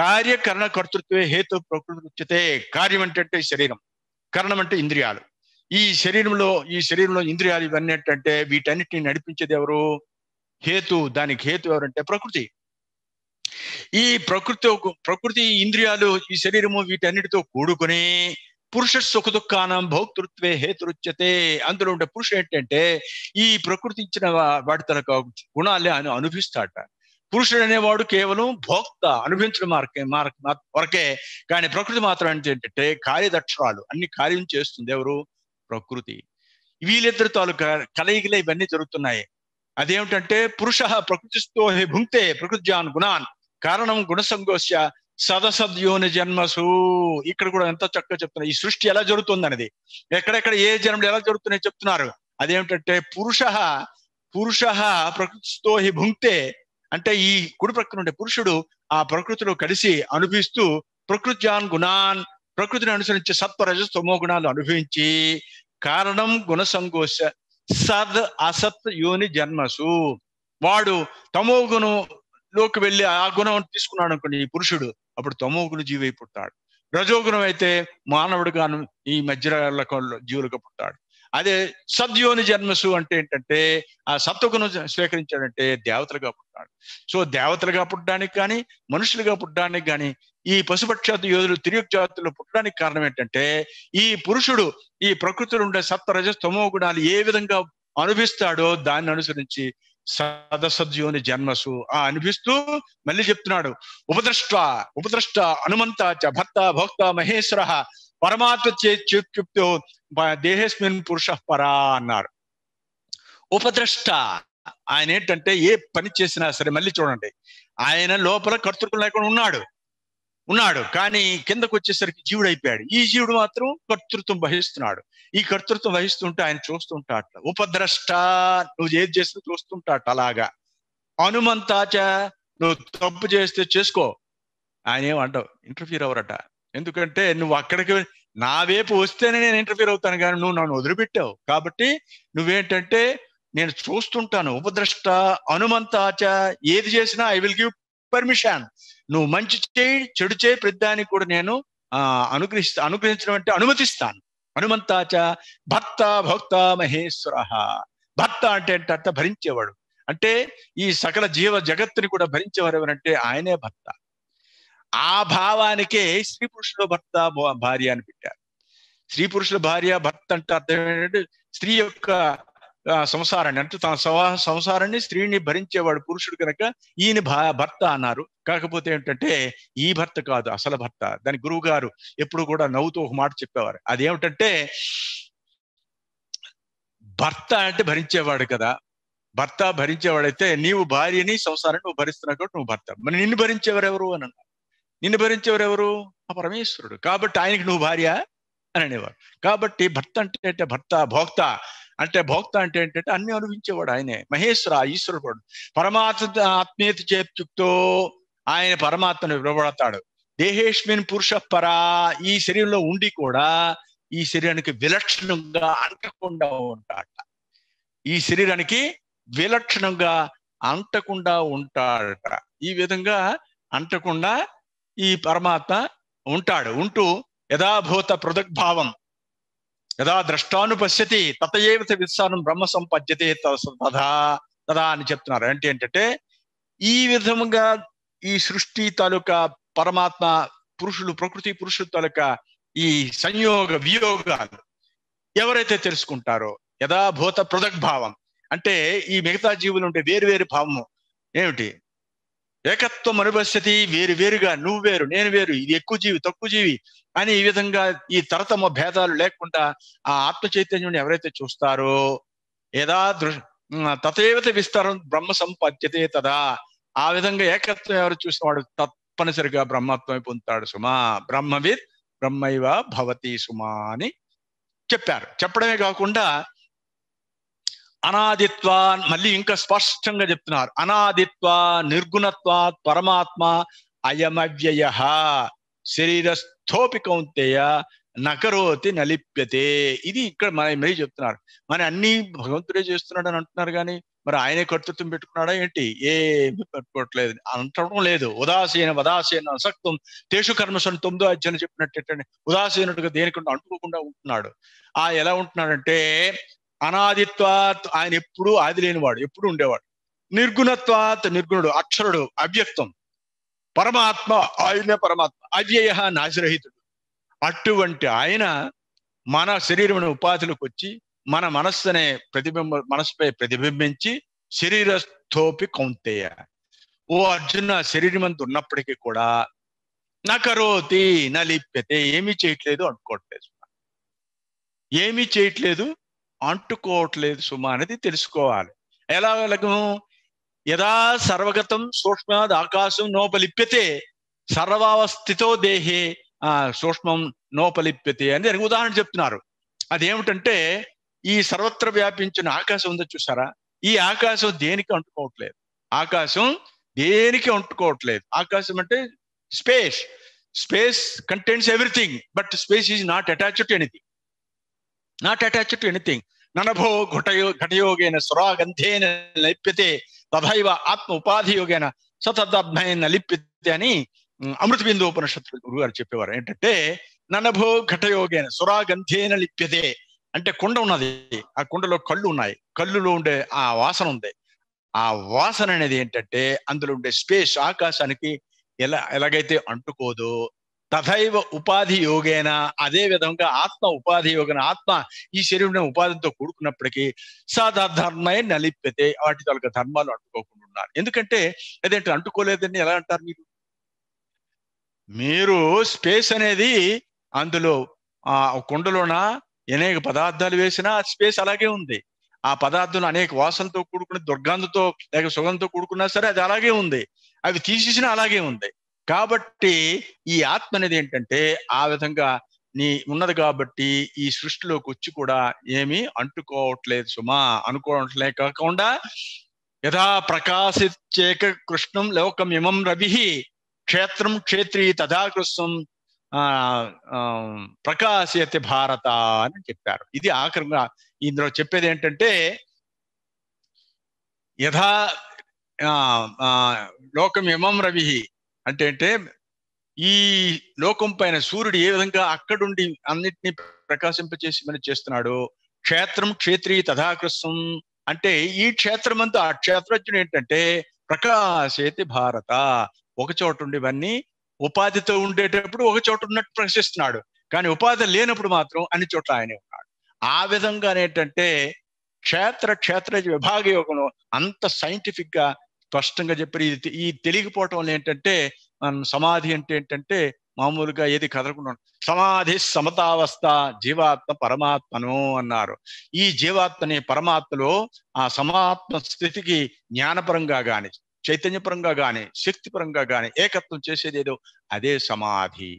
కార్యకరణ కర్తృత్వే హేతు ఉచితే కార్యం ఏంటంటే శరీరం కరణం అంటే ఇంద్రియాలు ఈ శరీరంలో ఈ శరీరంలో ఇంద్రియాలు ఇవన్నీ ఏంటంటే వీటన్నిటిని నడిపించేది ఎవరు హేతు దానికి హేతు ఎవరంటే ప్రకృతి ఈ ప్రకృతి ప్రకృతి ఇంద్రియాలు ఈ శరీరము వీటన్నిటితో కూడుకుని పురుష సుఖ దుఃఖానం భౌక్తృత్వే హేతురుచ్యతే అందులో ఉండే పురుషుడు ఏంటంటే ఈ ప్రకృతి ఇచ్చిన వాటి తన గుణాలే అని అనుభవిస్తాడట పురుషుడు అనేవాడు కేవలం భోక్త అనుభవించడం మార్కే మార్గ వరకే కానీ ప్రకృతి మాత్రం ఏంటంటే కార్యదక్షరాలు అన్ని కార్యం చేస్తుంది ఎవరు ప్రకృతి వీళ్ళిద్దరు తాలూకా కలయికలే ఇవన్నీ జరుగుతున్నాయి అదేమిటంటే పురుష ప్రకృతిస్తో భుంక్తే ప్రకృతిజాన్ గుణాన్ కారణం గుణ సంగోస్య సదసద్యోని జన్మసు ఇక్కడ కూడా ఎంత చక్కగా చెప్తున్నారు ఈ సృష్టి ఎలా జరుగుతుంది అనేది ఎక్కడెక్కడ ఏ జన్మలు ఎలా జరుగుతున్నాయి చెప్తున్నారు అదేమిటంటే పురుష పురుష ప్రకృతి హి భుంక్తే అంటే ఈ కుడి ప్రక్కన ఉండే పురుషుడు ఆ ప్రకృతిలో కలిసి అనుభవిస్తూ ప్రకృత్యాన్ గుణాన్ ప్రకృతిని అనుసరించే సత్వరజ స్తమో గుణాలు అనుభవించి కారణం గుణ సంఘోష సద్ అసత్ యోని జన్మసు వాడు తమో గుణంలోకి వెళ్ళి ఆ గుణం తీసుకున్నాడు అనుకోండి ఈ పురుషుడు అప్పుడు తమో గుణ జీవి పుట్టాడు రజోగుణం అయితే మానవుడుగా ఈ మధ్యరకాల జీవులుగా పుట్టాడు అదే సద్యోని జన్మసు అంటే ఏంటంటే ఆ సత్తుకును స్వీకరించాడంటే దేవతలుగా పుట్టాడు సో దేవతలుగా పుట్టడానికి కానీ మనుషులుగా పుట్టడానికి కానీ ఈ పశుపక్షాత యోధులు తిరిగి జాతులు పుట్టడానికి కారణం ఏంటంటే ఈ పురుషుడు ఈ ప్రకృతిలో ఉండే రజ తమో గుణాలు ఏ విధంగా అనుభవిస్తాడో దాన్ని అనుసరించి సదసద్యోని జన్మసు ఆ అనిపిస్తూ మళ్ళీ చెప్తున్నాడు ఉపద్రష్ట ఉపద్రష్ట హనుమంత చ భర్త భోక్త మహేశ్వర పరమాత్మ చే దేహస్మిన్ పురుష పరా అన్నారు ఉపద్రష్ట ఆయన ఏంటంటే ఏ పని చేసినా సరే మళ్ళీ చూడండి ఆయన లోపల కర్తృత్వం లేకుండా ఉన్నాడు ఉన్నాడు కానీ కిందకు వచ్చేసరికి జీవుడు అయిపోయాడు ఈ జీవుడు మాత్రం కర్తృత్వం వహిస్తున్నాడు ఈ కర్తృత్వం వహిస్తుంటే ఆయన చూస్తుంటా అట్లా ఉపద్రష్ట నువ్వు ఏది చేసినా చూస్తుంటాట అలాగా హనుమంతాచ నువ్వు తప్పు చేస్తే చేసుకో ఆయన ఏమంటావు ఇంటర్ఫీర్ అవరట ఎందుకంటే నువ్వు అక్కడికి నా వైపు వస్తేనే నేను ఇంటర్ఫీర్ అవుతాను కానీ నువ్వు నన్ను వదిలిపెట్టావు కాబట్టి నువ్వేంటంటే నేను చూస్తుంటాను ఉపద్రష్ట హనుమంత ఆచ ఏది చేసినా ఐ విల్ గివ్ పర్మిషన్ నువ్వు మంచి చేయి చెడు చేయి ప్రతిదానికి కూడా నేను అనుగ్రహిస్తా అనుగ్రహించడం అంటే అనుమతిస్తాను హనుమంతాచ భర్త భక్త మహేశ్వర భర్త అంటే అంటే అర్థ భరించేవాడు అంటే ఈ సకల జీవ జగత్తుని కూడా భరించేవారు ఎవరంటే ఆయనే భర్త ఆ భావానికే స్త్రీ పురుషుల భర్త భార్య అని పెట్టారు స్త్రీ పురుషుల భార్య భర్త అంటే అర్థం ఏంటంటే స్త్రీ యొక్క సంసారాన్ని అంటే తన సవా సంసారాన్ని స్త్రీని భరించేవాడు పురుషుడు కనుక ఈయన భర్త అన్నారు కాకపోతే ఏంటంటే ఈ భర్త కాదు అసలు భర్త దాని గురువు గారు ఎప్పుడు కూడా నవ్వుతూ ఒక మాట చెప్పేవారు అదేమిటంటే భర్త అంటే భరించేవాడు కదా భర్త భరించేవాడైతే నీవు భార్యని సంసారాన్ని నువ్వు భరిస్తున్నావు కాబట్టి నువ్వు భర్త మరి నిన్ను భరించేవారు ఎవరు అని అన్నారు నిన్ను భరించేవారెవరు ఆ పరమేశ్వరుడు కాబట్టి ఆయనకి నువ్వు భార్య అని అనేవాడు కాబట్టి భర్త అంటే అంటే భర్త భోక్త అంటే భోక్త అంటే ఏంటంటే అన్ని అనుభవించేవాడు ఆయనే మహేశ్వర ఈశ్వరుడు పరమాత్మ ఆత్మీయత చేతుక్తో ఆయన పరమాత్మను విలువడతాడు దేహేష్మిన్ పురుష పరా ఈ శరీరంలో ఉండి కూడా ఈ శరీరానికి విలక్షణంగా అంటకుండా ఉంటాడట ఈ శరీరానికి విలక్షణంగా అంటకుండా ఉంటాడట ఈ విధంగా అంటకుండా ఈ పరమాత్మ ఉంటాడు ఉంటూ యథాభూత యథా యదా ద్రష్టానుపశ్యతి తతయేవ విశ్వానం బ్రహ్మ సంపద్యతే తదా తదా అని చెప్తున్నారు ఏంటి ఏంటంటే ఈ విధముగా ఈ సృష్టి తాలూకా పరమాత్మ పురుషులు ప్రకృతి పురుషుల తాలూకా ఈ సంయోగ వియోగాలు ఎవరైతే తెలుసుకుంటారో యథాభూత భావం అంటే ఈ మిగతా జీవులు ఉంటే వేరు వేరు భావము ఏమిటి ఏకత్వం అనుపస్థితి వేరు వేరుగా నువ్వు వేరు నేను వేరు ఇది ఎక్కువ జీవి తక్కువ జీవి అని ఈ విధంగా ఈ తరతమ భేదాలు లేకుండా ఆ ఆత్మ చైతన్యుని ఎవరైతే చూస్తారో ఏదా దృ తథేవత విస్తారం బ్రహ్మ సంపద్యతే తదా ఆ విధంగా ఏకత్వం ఎవరు వాడు తప్పనిసరిగా బ్రహ్మత్వం పొందుతాడు సుమా బ్రహ్మవిత్ బ్రహ్మైవ భవతి సుమా అని చెప్పారు చెప్పడమే కాకుండా అనాదిత్వా మళ్ళీ ఇంకా స్పష్టంగా చెప్తున్నారు అనాదిత్వ నిర్గుణత్వ పరమాత్మ అయమవ్యయ శరీరస్థోపి కౌంతేయ నకరోతి నలిప్యతే ఇది ఇక్కడ మన మరీ చెప్తున్నారు మన అన్ని భగవంతుడే చేస్తున్నాడు అని అంటున్నారు కానీ మరి ఆయనే కర్తృత్వం పెట్టుకున్నాడా ఏంటి ఏమి పెట్టుకోవట్లేదు అంటడం లేదు ఉదాసీన ఉదాసీన అసక్తం తేషు కర్మసం తొమ్మిదో అధ్యయనం చెప్పినట్టు ఉదాసీనుడిగా దేనికి అంటుకోకుండా ఉంటున్నాడు ఆ ఎలా ఉంటున్నాడంటే అనాదిత్వాత్ ఆయన ఎప్పుడు ఆది లేనివాడు ఎప్పుడు ఉండేవాడు నిర్గుణత్వాత్ నిర్గుణుడు అక్షరుడు అవ్యక్తం పరమాత్మ ఆయనే పరమాత్మ అవ్యయ నాశరహితుడు అటువంటి ఆయన మన శరీరమైన ఉపాధిలోకి వచ్చి మన మనస్సు అనే ప్రతిబింబ మనస్సుపై ప్రతిబింబించి శరీరస్థోపి కౌంతేయ ఓ అర్జున అంత ఉన్నప్పటికీ కూడా నకరోతి నలిప్యతే ఏమీ చేయట్లేదు అనుకోవట్లేదు ఏమీ చేయట్లేదు అంటుకోవట్లేదు సుమ అనేది తెలుసుకోవాలి ఎలా వెళ్ళగము యదా సర్వగతం సూక్ష్మాద్ ఆకాశం నోపలిప్యతే సర్వావస్థితో దేహే ఆ సూక్ష్మం నోపలిప్యతే అని దానికి ఉదాహరణ చెప్తున్నారు అదేమిటంటే ఈ సర్వత్ర వ్యాపించిన ఆకాశం ఉందో చూసారా ఈ ఆకాశం దేనికి అంటుకోవట్లేదు ఆకాశం దేనికి అంటుకోవట్లేదు ఆకాశం అంటే space space contents everything but space is not attached to anything not attached to anything ననభో ఘటయో ఘటయోగేన సురాగంధేన లిప్యతే తథైవ ఆత్మ ఉపాధి యోగేన సతద్భైన లిప్యతే అని అమృత బిందు ఉపనిషత్తులు గారు చెప్పేవారు ఏంటంటే ననభో ఘటయోగేన సురాగంధేన లిప్యతే అంటే కుండ ఉన్నది ఆ కుండలో కళ్ళు ఉన్నాయి కళ్ళులో ఉండే ఆ వాసన ఉంది ఆ వాసన అనేది ఏంటంటే అందులో ఉండే స్పేస్ ఆకాశానికి ఎలా ఎలాగైతే అంటుకోదో తథైవ ఉపాధి యోగేన అదే విధంగా ఆత్మ ఉపాధి యోగన ఆత్మ ఈ శరీరం ఉపాధితో కూడుకున్నప్పటికీ సాధర్మే నలిపితే వాటి తాలూకా ధర్మాలు అంటుకోకుండా ఉన్నారు ఎందుకంటే అదేంటి అంటుకోలేదని ఎలా అంటారు మీరు మీరు స్పేస్ అనేది అందులో ఆ కుండలోన అనేక పదార్థాలు వేసినా స్పేస్ అలాగే ఉంది ఆ పదార్థాలు అనేక వాసనతో కూడుకున్న దుర్గంధతో లేక సుగంధంతో కూడుకున్నా సరే అది అలాగే ఉంది అవి తీసేసినా అలాగే ఉంది కాబట్టి ఈ ఆత్మ అనేది ఏంటంటే ఆ విధంగా నీ ఉన్నది కాబట్టి ఈ సృష్టిలోకి వచ్చి కూడా ఏమీ అంటుకోవట్లేదు సుమా అనుకోవట్లే కాకుండా యథా ప్రకాశిత్యేక కృష్ణం లోకం ఇమం రవి క్షేత్రం క్షేత్రి తథా కృష్ణం ప్రకాశయతి భారత అని చెప్పారు ఇది ఆఖరంగా ఇందులో చెప్పేది ఏంటంటే యథా లోకం ఇమం రవి అంటే అంటే ఈ లోకం పైన సూర్యుడు ఏ విధంగా అక్కడుండి అన్నిటినీ ప్రకాశింపచేసి మనం చేస్తున్నాడు క్షేత్రం క్షేత్రి తథాకృష్ణం అంటే ఈ క్షేత్రం అంతా ఆ క్షేత్రజ్ఞుడు ఏంటంటే ప్రకాశేతి భారత ఒక చోట ఇవన్నీ ఉపాధితో ఉండేటప్పుడు ఒక చోట ఉన్నట్టు ప్రశ్నిస్తున్నాడు కానీ ఉపాధి లేనప్పుడు మాత్రం అన్ని చోట్ల ఆయనే ఉన్నాడు ఆ విధంగా ఏంటంటే క్షేత్ర క్షేత్ర విభాగ యోగంలో అంత సైంటిఫిక్ గా స్పష్టంగా చెప్పారు ఇది ఈ తెలియకపోవటం వల్ల ఏంటంటే మనం సమాధి అంటే ఏంటంటే మామూలుగా ఏది కదలకుండా సమాధి సమతావస్థ జీవాత్మ పరమాత్మను అన్నారు ఈ జీవాత్మని పరమాత్మలో ఆ సమాత్మ స్థితికి జ్ఞానపరంగా గాని చైతన్యపరంగా గాని శక్తిపరంగా కాని ఏకత్వం చేసేది ఏదో అదే సమాధి